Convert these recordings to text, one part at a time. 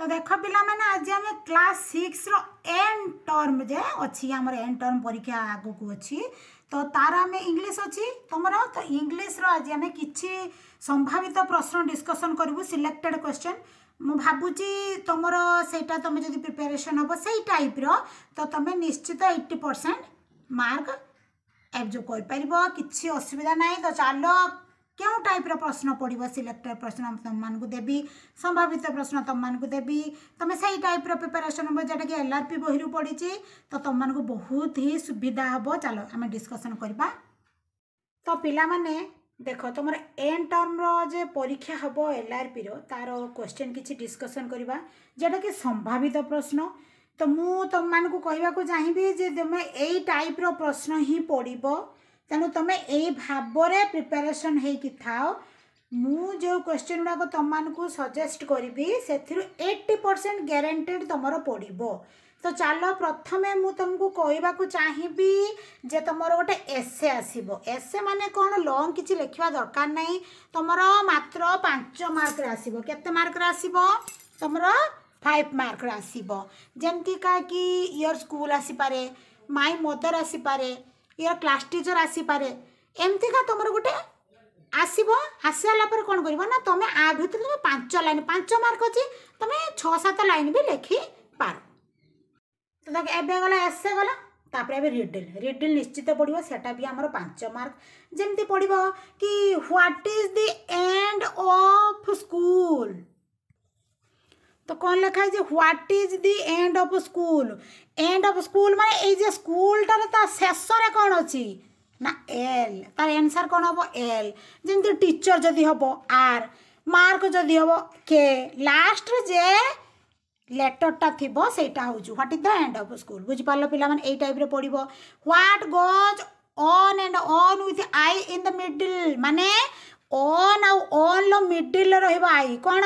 ତ ଦେଖ ପିଲାମାନେ ଆଜି ଆମେ କ୍ଲାସ୍ ସିକ୍ସର ଏଣ୍ଡ ଟର୍ମ ଯେ ଅଛି ଆମର ଏଣ୍ଡ ଟର୍ମ ପରୀକ୍ଷା ଆଗକୁ ଅଛି ତ ତାର ଆମେ ଇଂଲିଶ ଅଛି ତୁମର ତ ଇଂଲିଶର ଆଜି ଆମେ କିଛି ସମ୍ଭାବିତ ପ୍ରଶ୍ନ ଡିସ୍କସନ୍ କରିବୁ ସିଲେକ୍ଟେଡ଼ କ୍ୱେଶ୍ଚନ୍ ମୁଁ ଭାବୁଛି ତୁମର ସେଇଟା ତୁମେ ଯଦି ପ୍ରିପାରେସନ୍ ହେବ ସେଇ ଟାଇପ୍ର ତ ତୁମେ ନିଶ୍ଚିତ ଏଇଟି ପରସେଣ୍ଟ ମାର୍କ ଏବଜୋ କରିପାରିବ କିଛି ଅସୁବିଧା ନାହିଁ ତ ଚାଲ কেউ টাইপর প্রশ্ন পড়ব সিলেক্টেড প্রশ্ন তোমাকে দেবি সম্ভাবিত প্রশ্ন তোমাকে দেবি তুমি সেই টাইপর প্রিপারেসন হব যেটা কি এলআরপি বহিরু পড়িছি তো তোমাকে বহুত হি সুবিধা হব চাল আমি ডিসকসন করা তো পিলামানে দেখ তোমার এন টর্মর যে পরীক্ষা হব এলআরপির তার কোশ্চেন কিছু ডিসকসন করা যেটা কি সম্ভাবিত প্রশ্ন তো মু তোমাকে কহবাক চাহিবি যে তুমি এই টাইপর প্রশ্ন হি পড়ব ତେଣୁ ତୁମେ ଏଇ ଭାବରେ ପ୍ରିପାରେସନ୍ ହେଇକି ଥାଅ ମୁଁ ଯେଉଁ କ୍ୱେଶ୍ଚିନ୍ ଗୁଡ଼ାକ ତୁମମାନଙ୍କୁ ସଜେଷ୍ଟ କରିବି ସେଥିରୁ ଏଇଟି ପରସେଣ୍ଟ ଗ୍ୟାରେଣ୍ଟେଡ଼୍ ତୁମର ପଡ଼ିବ ତ ଚାଲ ପ୍ରଥମେ ମୁଁ ତୁମକୁ କହିବାକୁ ଚାହିଁବି ଯେ ତୁମର ଗୋଟେ ଏସେ ଆସିବ ଏସେ ମାନେ କ'ଣ ଲଙ୍ଗ୍ କିଛି ଲେଖିବା ଦରକାର ନାହିଁ ତୁମର ମାତ୍ର ପାଞ୍ଚ ମାର୍କରେ ଆସିବ କେତେ ମାର୍କରେ ଆସିବ ତୁମର ଫାଇଭ୍ ମାର୍କରେ ଆସିବ ଯେମିତିକା କି ଇୟର୍ ସ୍କୁଲ୍ ଆସିପାରେ ମାଇ ମଦର୍ ଆସିପାରେ ୟା କ୍ଲାସ୍ ଟିଚର୍ ଆସିପାରେ ଏମିତିକା ତୁମର ଗୋଟେ ଆସିବ ଆସିଗଲା ପରେ କ'ଣ କରିବ ନା ତୁମେ ଆ ଭିତରେ ତୁମେ ପାଞ୍ଚ ଲାଇନ୍ ପାଞ୍ଚ ମାର୍କ ଅଛି ତୁମେ ଛଅ ସାତ ଲାଇନ୍ ବି ଲେଖିପାର ତ ଏବେ ଗଲା ଏସ୍ଏ ଗଲା ତାପରେ ଏବେ ରିଡିଲ୍ ରିଡିଲ୍ ନିଶ୍ଚିତ ପଡ଼ିବ ସେଟା ବି ଆମର ପାଞ୍ଚ ମାର୍କ ଯେମିତି ପଡ଼ିବ କି what is the end of school তো কোন লেখা হয়েছে what is the end of school end of school মানে এই যে স্কুলটার তা শেষরে কোণ অছি না এল তার এনসার কোণ হব এল যেমনি টিচর যদি হব আর মার্ক যদি হব কে লাস্টরে যে লেটরটা থিব সেইটা হচ্ছে what is the end of school বুঝিপারল পিলামানে এই টাইপরে পড়ব what goes on and on with I in the middle মানে অন আউ অন ল মিডিল রহব আই কোণ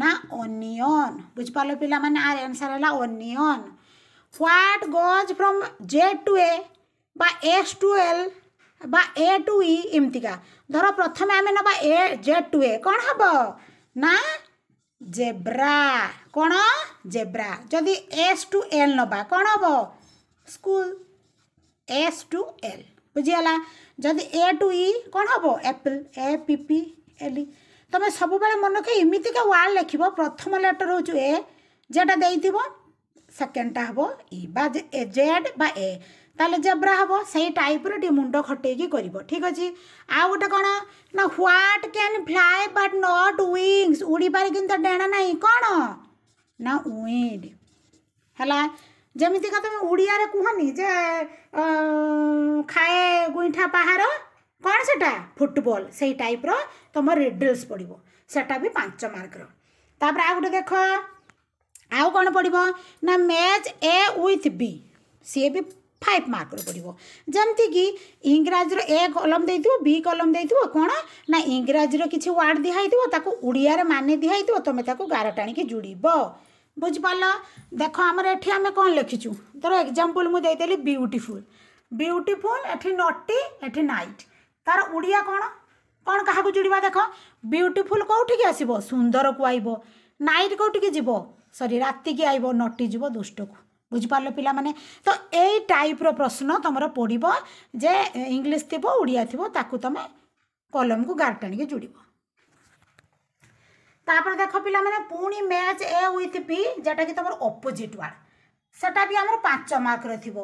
না অনিয়ন বুঝিপারল পিলামানে আর আনসার হল onion what goes from Z to A বা এক্স টু এল বা এ টু ই এমতিকা ধর প্রথমে আমি নেবা এ জে টু এ কণ হব না জেব্রা কণ জেব্রা যদি এস টু এল নেবা কণ হব স্কুল এস টু এল বুঝিগাল যদি এ টু ই কণ হব apple A P P L E তুমি সবুলে মনকে এমিতিকা ওয়ার্ড লেখিব প্রথম লেটর হচ্ছে এ যেটা দিয়ে সেকেন্ডটা হব ই বা জেড বা এ তাহলে জেব্রা হব সেই টাইপর টি মুন্ড খটেইকি করব ঠিক আছে আউ গোটে কোণ না what can fly but not wings উড়িবার কিন্তু ডেଣା নাই কোণ না উইড ହେଲା ଯେମିତିକା তুমি ଓଡ଼ିଆରେ କୁହନି যে খায়ে গুইঠা পাহাড় কোণ সেটা ফুটবল সেই টাইপর ତୁମ ରିଡଲ୍ସ ପଡ଼ିବ ସେଟା ବି ପାଞ୍ଚ ମାର୍କର ତାପରେ ଆଉ ଗୋଟେ ଦେଖ ଆଉ କ'ଣ ପଡ଼ିବ ନା ମ୍ୟାଚ୍ ଏ ୱିଥ୍ ବି ସିଏ ବି ଫାଇଭ୍ ମାର୍କର ପଡ଼ିବ ଯେମିତିକି ଇଂରାଜୀର ଏ କଲମ୍ ଦେଇଥିବ ବି କଲମ୍ ଦେଇଥିବ କ'ଣ ନା ଇଂରାଜୀର କିଛି ୱାର୍ଡ଼ ଦିଆହେଇଥିବ ତାକୁ ଓଡ଼ିଆରେ ମାନେ ଦିଆହେଇଥିବ ତୁମେ ତାକୁ ଗାର ଟାଣିକି ଯୋଡ଼ିବ ବୁଝିପାରିଲ ଦେଖ ଆମର ଏଠି ଆମେ କ'ଣ ଲେଖିଛୁ ଧର ଏକ୍ଜାମ୍ପଲ୍ ମୁଁ ଦେଇଦେଲି ବିୟୁଟିଫୁଲ୍ ବିୟୁଟିଫୁଲ୍ ଏଠି ନଟି ଏଠି ନାଇଟ୍ ତା'ର ଓଡ଼ିଆ କ'ଣ କ'ଣ କାହାକୁ ଯୋଡ଼ିବା ଦେଖ ବିୟୁଟିଫୁଲ୍ କେଉଁଠିକି ଆସିବ ସୁନ୍ଦରକୁ ଆଇବ ନାଇଟ୍ କେଉଁଠିକି ଯିବ ସରି ରାତିକି ଆଇବ ନଟିଯିବ ଦୁଷ୍ଟକୁ ବୁଝିପାରିଲ ପିଲାମାନେ ତ ଏଇ ଟାଇପ୍ର ପ୍ରଶ୍ନ ତୁମର ପଡ଼ିବ ଯେ ଇଂଲିଶ ଥିବ ଓଡ଼ିଆ ଥିବ ତାକୁ ତୁମେ କଲମକୁ ଗାର ଟାଣିକି ଯୋଡ଼ିବ ତାପରେ ଦେଖ ପିଲାମାନେ ପୁଣି ମ୍ୟାଚ୍ ଏ ୱିଥ୍ ପି ଯେଉଁଟାକି ତୁମର ଅପୋଜିଟ୍ ୱାର୍ଡ଼ ସେଟା ବି ଆମର ପାଞ୍ଚ ମାର୍କର ଥିବ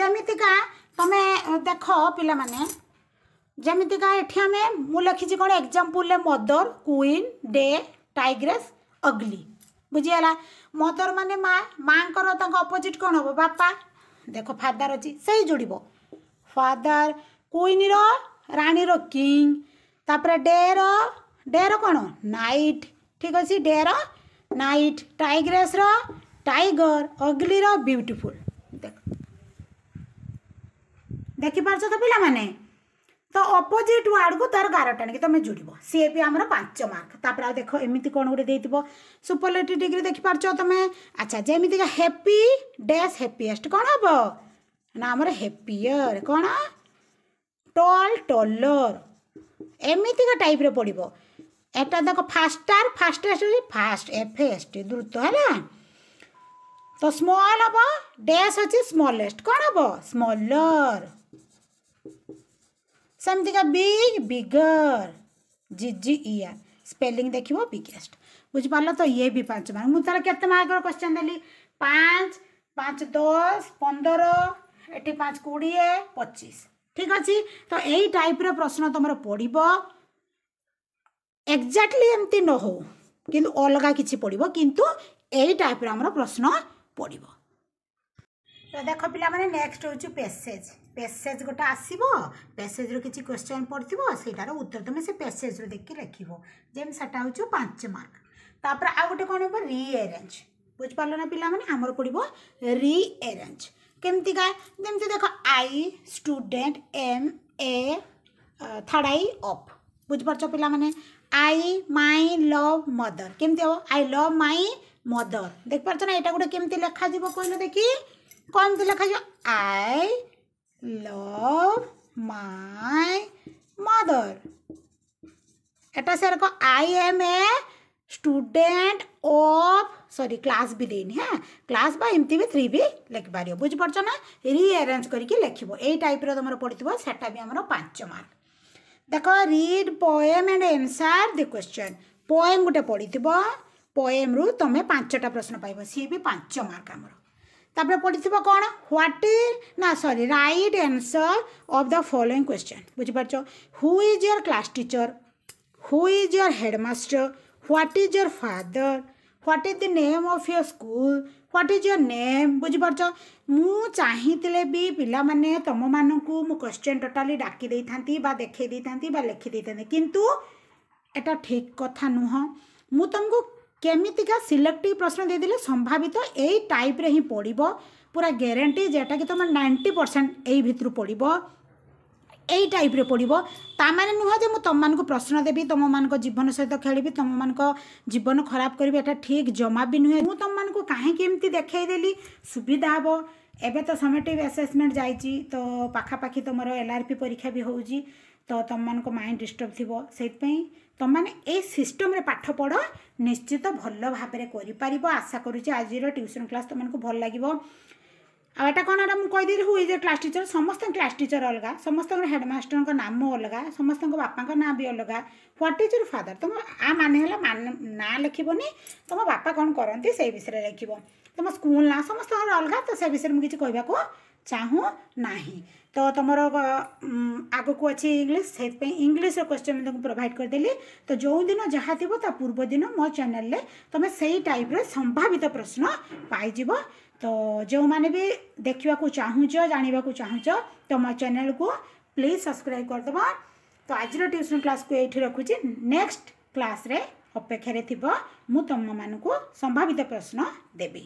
ଯେମିତିକା ତୁମେ ଦେଖ ପିଲାମାନେ ଯେମିତିକା ଏଠି ଆମେ ମୁଁ ଲେଖିଛି କ'ଣ ଏକ୍ଜାମ୍ପଲ୍ରେ ମଦର କୁଇନ୍ ଡେ ଟାଇଗ୍ରେସ୍ ଅଗ୍ଲି ବୁଝିଗଲା ମଦର ମାନେ ମା ମାଆଙ୍କର ତାଙ୍କ ଅପୋଜିଟ୍ କ'ଣ ହେବ ବାପା ଦେଖ ଫାଦର ଅଛି ସେଇ ଯୋଡ଼ିବ ଫାଦର କୁଇନ୍ର ରାଣୀର କିଙ୍ଗ ତାପରେ ଡେର ଡେର କ'ଣ ନାଇଟ୍ ଠିକ୍ ଅଛି ଡେର ନାଇଟ୍ ଟାଇଗ୍ରେସ୍ର ଟାଇଗର ଅଗ୍ଲିର ବ୍ୟୁଟିଫୁଲ୍ ଦେଖ ଦେଖିପାରୁଛ ତ ପିଲାମାନେ ତ ଅପୋଜିଟ୍ ୱାର୍ଡ଼କୁ ତା'ର ଗାର ଟାଣିକି ତୁମେ ଯୋଡ଼ିବ ସିଏ ବି ଆମର ପାଞ୍ଚ ମାର୍କ ତାପରେ ଆଉ ଦେଖ ଏମିତି କ'ଣ ଗୋଟେ ଦେଇଥିବ ସୁପରଲେଟି ଡିଗ୍ରୀ ଦେଖିପାରୁଛ ତୁମେ ଆଚ୍ଛା ଯେମିତିକା ହେପି ଡେସ୍ ହେପିଏଷ୍ଟ କ'ଣ ହେବ ନା ଆମର ହେପିୟର କ'ଣ ଟଲ୍ ଟଲର ଏମିତିକା ଟାଇପ୍ର ପଡ଼ିବ ଦେଖ এটা দেখো faster fast F S T ଦ୍ରୁତ ହେଲା ତ ସ୍ମଲ୍ হব ଡେସ୍ হচ্ছে ସ୍ମଲେଷ୍ଟ କଣ ହେବ স্মলর ସେମିତିକା big bigger G G E R spelling ଦେଖିବ ବିଗେଷ୍ଟ ବୁଝିପାରିଲ ତ ଇଏ ବି ପାଞ୍ଚ ମାର୍କ ମୁଁ ତାର କେତେ ମାର୍କର କ୍ୱେଶ୍ଚନ୍ ଦେଲି ପାଞ୍ଚ ପାଞ୍ଚ ଦଶ ପନ୍ଦର ଏଠି ପାଞ୍ଚ କୋଡ଼ିଏ ପଚିଶ ଠିକ୍ ଅଛି ତ ଏଇ ଟାଇପ୍ର ପ୍ରଶ୍ନ ତୁମର ପଡ଼ିବ ଏକ୍ଜାକ୍ଟଲି ଏମିତି ନ ହେଉ କିନ୍ତୁ ଅଲଗା କିଛି ପଡ଼ିବ କିନ୍ତୁ ଏଇ ଟାଇପ୍ର ଆମର ପ୍ରଶ୍ନ ପଡ଼ିବ তো দেখ পিলামানে নেক্সট হচ্ছে পেসেজ পেসেজ গোটা আসব পেসেজর কিছু কোশ্চেন পড়িব সেইটার উত্তর তুমি সে পেসেজর দেখি লেখিব যেমন সেটা হচ্ছে পাঁচ মার্ক তাপরে আউ গোটে কোণ হব রিএরেঞ্জ বুঝিপারল না পিলামানে আমার পড়ব রিএরেঞ্জ কেমতিকা যেমতি দেখ I student am a third I of বুঝিপারছ পিলামানে আই মাই লভ মদর কেমতি হব আই লভ মাই মদর দেখিপারছ না এটা গোটে কেমতি লেখাযিব কহিল দেখি ফর্মগুলো খাইও আই লভ মাই মাদার এটা সেরকম I am a student of sorry class B দেইনি হ্যাঁ ক্লাস বা এমতি বি থ্রি বি লেখিপার বুঝিপারছ না রিআরেঞ্জ করিকি লেখিব এই টাইপর তোমার পড়িথিব সেটা বি আমার পাঁচ মার্ক দেখ read poem and answer the question poem গোটে পড়িথিব পোয়েমরু তুমি পাঁচটা প্রশ্ন পাইব সি বি পাঁচ মার্ক আমার তারপরে পড়িথিব কোণ হোয়াট না sorry write answer of the following question বুঝিপারছ who is your class teacher who is your headmaster what is your father what is the name of your school what is your name ବୁଝିପାରୁଛ ମୁଁ ଚାହିଁଥିଲେ ବି ପିଲାମାନେ ତୁମମାନଙ୍କୁ ମୁଁ question totally ଡାକି ଦେଇଥାନ୍ତି ବା ଦେଖେଇ ଦେଇଥାନ୍ତି ବା ଲେଖି ଦେଇଥାନ୍ତି କିନ୍ତୁ ଏଟା ଠିକ୍ କଥା ନୁହଁ ମୁଁ ତୁମକୁ কেমিতিকা সিলেক্টিভ প্রশ্ন দিয়েদেলে সম্ভাবিত এই টাইপরে হি পড়ব পুরা গ্যারেটি যেটা কি তোমার নাইনটি পরসেন্ট এই ভিতর পড়ব এই টাইপরে পড়ব তা মানে নুহ যে মু তোমাকে প্রশ্ন দেবি তোমার জীবন সহিত খেলবি তোমার জীবন খারাপ করবি এটা ঠিক জমা বি নুহে মু তোমাকে কাহিকি এমতি দেখাইদেলি সুবিধা হব এবে তো সমেটিভ আসেসমেন্ট যাইছি তো পাখাপাখি তোমার এলআরপি পরীক্ষা বি হচ্ছে তো তোমার মাইন্ড ডিস্টর্ব থাকবে সেইপাই ତୁମମାନେ ଏଇ ସିଷ୍ଟମ୍ରେ ପାଠ ପଢ଼ ନିଶ୍ଚିତ ଭଲ ଭାବରେ କରିପାରିବ ଆଶା କରୁଛି ଆଜିର ଟ୍ୟୁସନ୍ କ୍ଲାସ୍ ତୁମମାନଙ୍କୁ ଭଲ ଲାଗିବ ଆଉ ଏଇଟା କ'ଣ ଏଇଟା ମୁଁ କହିଦେଲି who is a class teacher ସମସ୍ତଙ୍କ କ୍ଲାସ୍ ଟିଚର୍ ଅଲଗା ସମସ୍ତଙ୍କର ହେଡ଼ମାଷ୍ଟରଙ୍କ ନାମ ଅଲଗା ସମସ୍ତଙ୍କ ବାପାଙ୍କ ନାଁ ବି ଅଲଗା ହ୍ୱାଟ୍ ଇଜ୍ ୟୋର୍ ଫାଦର୍ ତୁମ ଆ ମାନେ ହେଲା ନାଁ ଲେଖିବନି ତୁମ ବାପା କ'ଣ କରନ୍ତି ସେଇ ବିଷୟରେ ଲେଖିବ ତୁମ ସ୍କୁଲ୍ ନାଁ ସମସ୍ତଙ୍କର ଅଲଗା ତ ସେ ବିଷୟରେ ମୁଁ କିଛି କହିବାକୁ ଚାହୁଁ ନାହିଁ তো তোমার আগুকু আচ্ছা ইংলিশ সেট পে ইংলিশে কোশ্চেন মই তোমাদের প্রোভাইড কর দিলে তো জৌ দিনা যাহা দিব তা পূর্বদিন ম চ্যানেল লে তুমি সেই টাইপ রে সম্ভাব্য প্রশ্ন পাইজিব তো জৌ মানে বি দেখিবো কো চাওহু চ জানিবো কো চাওহু চ তো ম চ্যানেল কো প্লিজ সাবস্ক্রাইব কর দেবা তো আজিৰ টিউশন ক্লাস কো এঠী ৰাখুছি নেক্সট ক্লাস রে অপেকখৰে থিবো ম তোমা মানক সম্ভাব্য প্রশ্ন দেবি